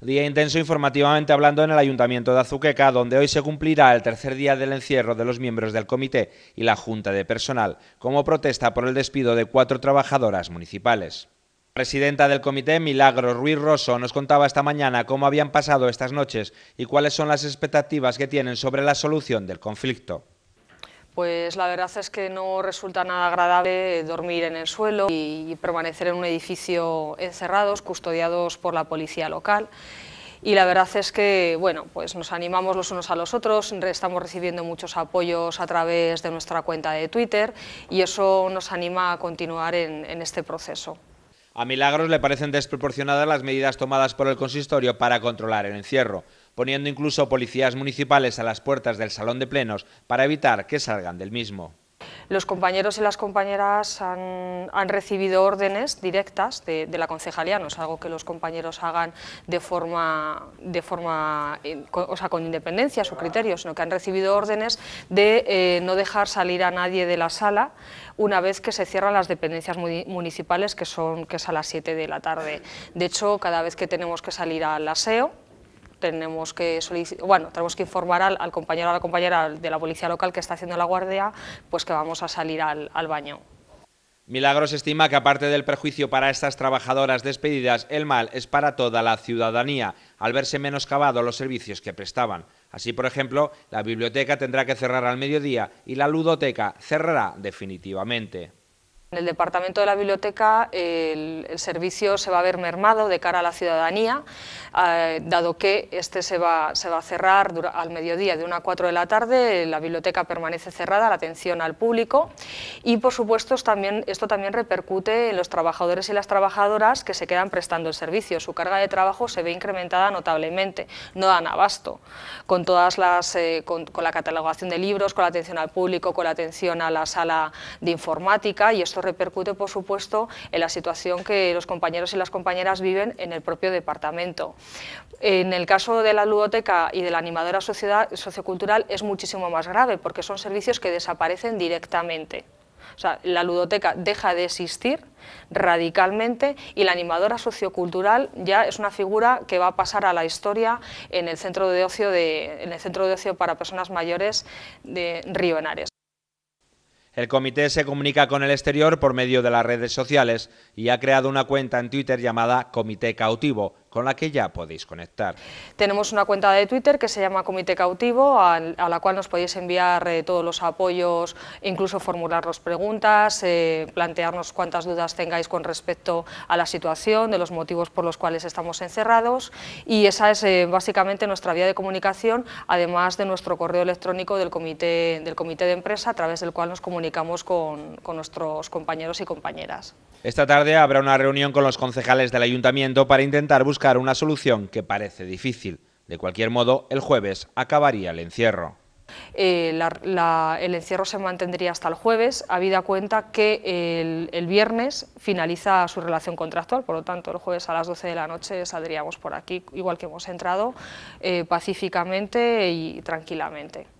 Día intenso informativamente hablando en el Ayuntamiento de Azuqueca, donde hoy se cumplirá el tercer día del encierro de los miembros del comité y la Junta de Personal, como protesta por el despido de cuatro trabajadoras municipales. La presidenta del comité, Milagro Ruiz Rosso, nos contaba esta mañana cómo habían pasado estas noches y cuáles son las expectativas que tienen sobre la solución del conflicto pues la verdad es que no resulta nada agradable dormir en el suelo y permanecer en un edificio encerrados, custodiados por la policía local. Y la verdad es que bueno, pues nos animamos los unos a los otros, estamos recibiendo muchos apoyos a través de nuestra cuenta de Twitter y eso nos anima a continuar en, en este proceso. A Milagros le parecen desproporcionadas las medidas tomadas por el consistorio para controlar el encierro poniendo incluso policías municipales a las puertas del salón de plenos para evitar que salgan del mismo. Los compañeros y las compañeras han, recibido órdenes directas de, la concejalía, no es algo que los compañeros hagan de forma, de forma eh, o sea, con independencia o su criterio, sino que han recibido órdenes de eh, no dejar salir a nadie de la sala una vez que se cierran las dependencias municipales, que, son, que es a las 7 de la tarde. De hecho, cada vez que tenemos que salir al aseo, tenemos que bueno, tenemos que informar al, compañero o la compañera de la policía local que está haciendo la guardia, pues que vamos a salir al, baño. Milagros estima que aparte del perjuicio para estas trabajadoras despedidas, el mal es para toda la ciudadanía, al verse menoscabados los servicios que prestaban. Así, por ejemplo, la biblioteca tendrá que cerrar al mediodía y la ludoteca cerrará definitivamente. En el departamento de la biblioteca el, servicio se va a ver mermado de cara a la ciudadanía, eh, dado que este se va, se va a cerrar al mediodía de 1 a 4 de la tarde, la biblioteca permanece cerrada, la atención al público y por supuesto también, esto también repercute en los trabajadores y las trabajadoras que se quedan prestando el servicio. Su carga de trabajo se ve incrementada notablemente, no dan abasto con, todas las, eh, con la catalogación de libros, con la atención al público, con la atención a la sala de informática y esto repercute, por supuesto, en la situación que los compañeros y las compañeras viven en el propio departamento. En el caso de la ludoteca y de la animadora sociocultural es muchísimo más grave porque son servicios que desaparecen directamente. O sea, la ludoteca deja de existir radicalmente y la animadora sociocultural ya es una figura que va a pasar a la historia en el centro de ocio, de, en el centro de ocio para personas mayores de Río Henares. El comité se comunica con el exterior por medio de las redes sociales y ha creado una cuenta en Twitter llamada Comité Cautivo, con la que ya podéis conectar. Tenemos una cuenta de Twitter que se llama Comité Cautivo, a, la cual nos podéis enviar eh, todos los apoyos, incluso formularnos preguntas, eh, plantearnos cuántas dudas tengáis con respecto a la situación, de los motivos por los cuales estamos encerrados y esa es eh, básicamente nuestra vía de comunicación, además de nuestro correo electrónico del comité, del comité de empresa, a través del cual nos comunicamos con, con nuestros compañeros y compañeras. Esta tarde habrá una reunión con los concejales del ayuntamiento para intentar buscar buscar una solución que parece difícil. De cualquier modo, el jueves acabaría el encierro. Eh, el encierro se mantendría hasta el jueves, habida cuenta que el, viernes finaliza su relación contractual, por lo tanto el jueves a las 12 de la noche saldríamos por aquí, igual que hemos entrado, eh, pacíficamente y tranquilamente.